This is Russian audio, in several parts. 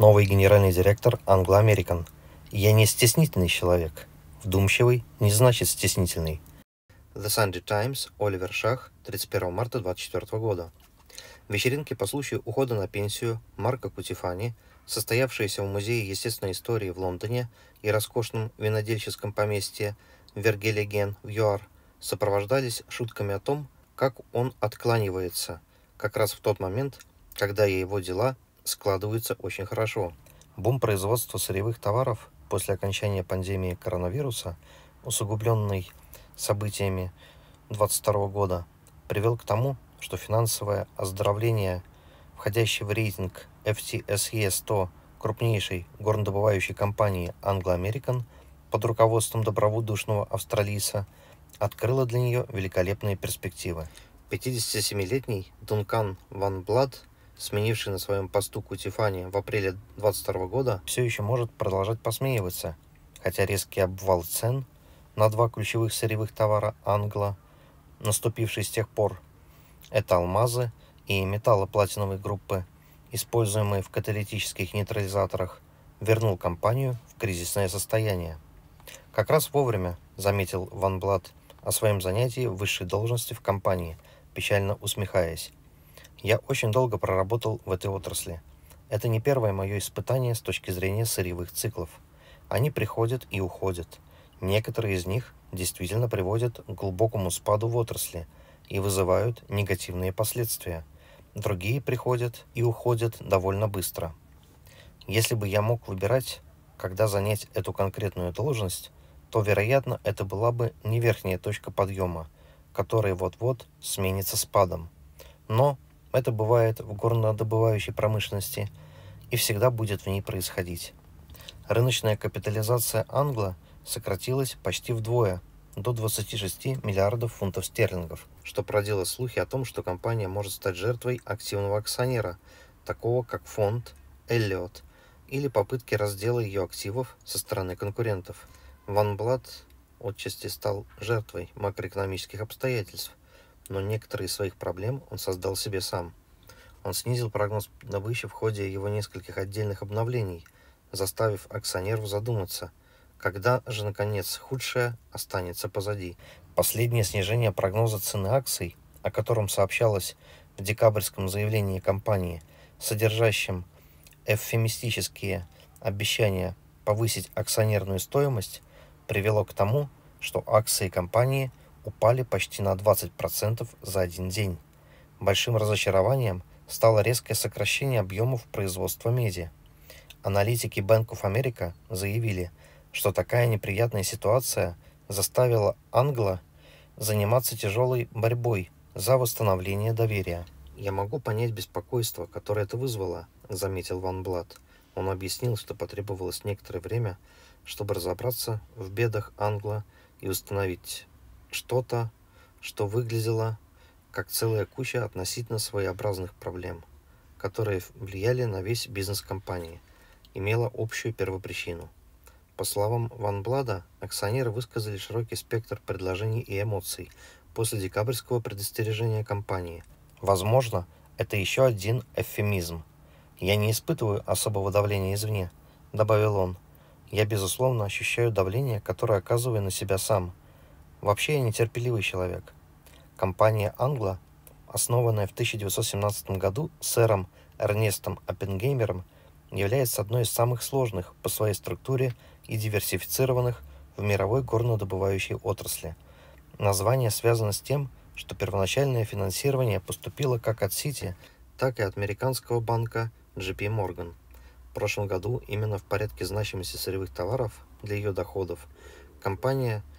Новый генеральный директор Anglo-American. Я не стеснительный человек. Вдумчивый не значит стеснительный. The Sunday Times, Оливер Шах, 31 марта 2024 года. Вечеринки по случаю ухода на пенсию Марка Кутифани, состоявшиеся в Музее естественной истории в Лондоне и роскошном винодельческом поместье Вергелеген в ЮАР, сопровождались шутками о том, как он откланивается, как раз в тот момент, когда его дела складываются очень хорошо. Бум производства сырьевых товаров после окончания пандемии коронавируса, усугубленный событиями 2022 года, привел к тому, что финансовое оздоровление, входящее в рейтинг FTSE 100 крупнейшей горнодобывающей компании Anglo-American под руководством доброводушного австралийца, открыло для нее великолепные перспективы. 57-летний Дункан Ван Блад сменивший на своем посту Кутифани в апреле 2022 года, все еще может продолжать посмеиваться, хотя резкий обвал цен на два ключевых сырьевых товара Англа, наступивший с тех пор, это алмазы и металлы платиновой группы, используемые в каталитических нейтрализаторах, вернул компанию в кризисное состояние. Как раз вовремя, заметил Ван Блад о своем занятии высшей должности в компании, печально усмехаясь. Я очень долго проработал в этой отрасли. Это не первое мое испытание с точки зрения сырьевых циклов. Они приходят и уходят. Некоторые из них действительно приводят к глубокому спаду в отрасли и вызывают негативные последствия. Другие приходят и уходят довольно быстро. Если бы я мог выбирать, когда занять эту конкретную должность, то, вероятно, это была бы не верхняя точка подъема, которая вот-вот сменится спадом. Но это бывает в горнодобывающей промышленности и всегда будет в ней происходить. Рыночная капитализация Англа сократилась почти вдвое, до 26 миллиардов фунтов стерлингов, что продело слухи о том, что компания может стать жертвой активного акционера, такого как фонд Эллиот, или попытки раздела ее активов со стороны конкурентов. Ван Блад отчасти стал жертвой макроэкономических обстоятельств, но некоторые из своих проблем он создал себе сам. Он снизил прогноз добычи в ходе его нескольких отдельных обновлений, заставив акционеров задуматься, когда же, наконец, худшее останется позади. Последнее снижение прогноза цены акций, о котором сообщалось в декабрьском заявлении компании, содержащем эвфемистические обещания повысить акционерную стоимость, привело к тому, что акции компании – упали почти на 20% за один день. Большим разочарованием стало резкое сокращение объемов производства меди. Аналитики Bank of America заявили, что такая неприятная ситуация заставила Англа заниматься тяжелой борьбой за восстановление доверия. «Я могу понять беспокойство, которое это вызвало», — заметил Ван Блад. Он объяснил, что потребовалось некоторое время, чтобы разобраться в бедах Англа и установить, что-то, что выглядело как целая куча относительно своеобразных проблем, которые влияли на весь бизнес компании, имела общую первопричину. По словам Ван Блада, акционеры высказали широкий спектр предложений и эмоций после декабрьского предостережения компании. Возможно, это еще один эвфемизм. «Я не испытываю особого давления извне», — добавил он. «Я, безусловно, ощущаю давление, которое оказываю на себя сам», — Вообще я нетерпеливый человек. Компания «Англа», основанная в 1917 году сэром Эрнестом Оппенгеймером, является одной из самых сложных по своей структуре и диверсифицированных в мировой горнодобывающей отрасли. Название связано с тем, что первоначальное финансирование поступило как от Сити, так и от американского банка JP Morgan. В прошлом году именно в порядке значимости сырьевых товаров для ее доходов компания –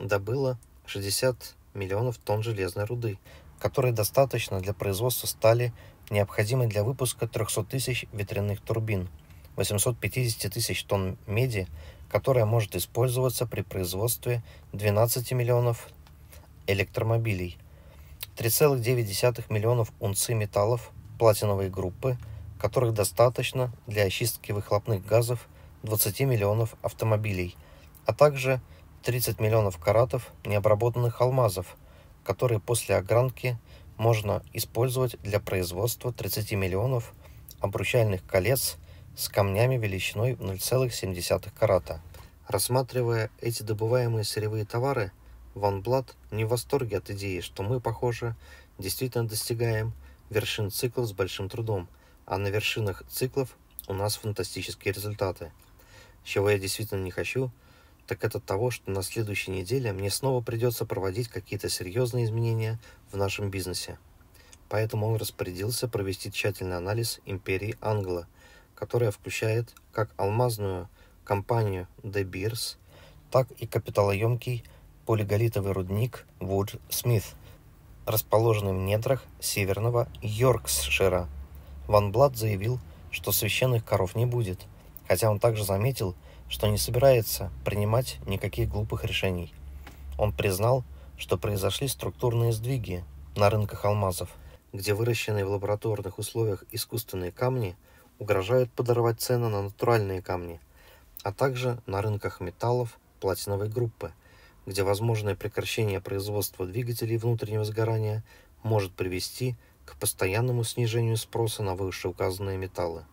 добыло 60 миллионов тонн железной руды, которой достаточно для производства стали, необходимой для выпуска 300 тысяч ветряных турбин, 850 тысяч тонн меди, которая может использоваться при производстве 12 миллионов электромобилей, 3,9 миллионов унций металлов платиновой группы, которых достаточно для очистки выхлопных газов 20 миллионов автомобилей, а также – 30 миллионов каратов необработанных алмазов, которые после огранки можно использовать для производства 30 миллионов обручальных колец с камнями величиной 0,7 карата. Рассматривая эти добываемые сырьевые товары, Ван Блад не в восторге от идеи, что мы, похоже, действительно достигаем вершин циклов с большим трудом, а на вершинах циклов у нас фантастические результаты. Чего я действительно не хочу – так это того, что на следующей неделе мне снова придется проводить какие-то серьезные изменения в нашем бизнесе. Поэтому он распорядился провести тщательный анализ империи Англа, которая включает как алмазную компанию De Beers, так и капиталоемкий полиголитовый рудник Wood Smith, расположенный в недрах северного Йоркшира. Ван Блад заявил, что священных коров не будет, хотя он также заметил, что что не собирается принимать никаких глупых решений. Он признал, что произошли структурные сдвиги на рынках алмазов, где выращенные в лабораторных условиях искусственные камни угрожают подорвать цены на натуральные камни, а также на рынках металлов платиновой группы, где возможное прекращение производства двигателей внутреннего сгорания может привести к постоянному снижению спроса на вышеуказанные металлы.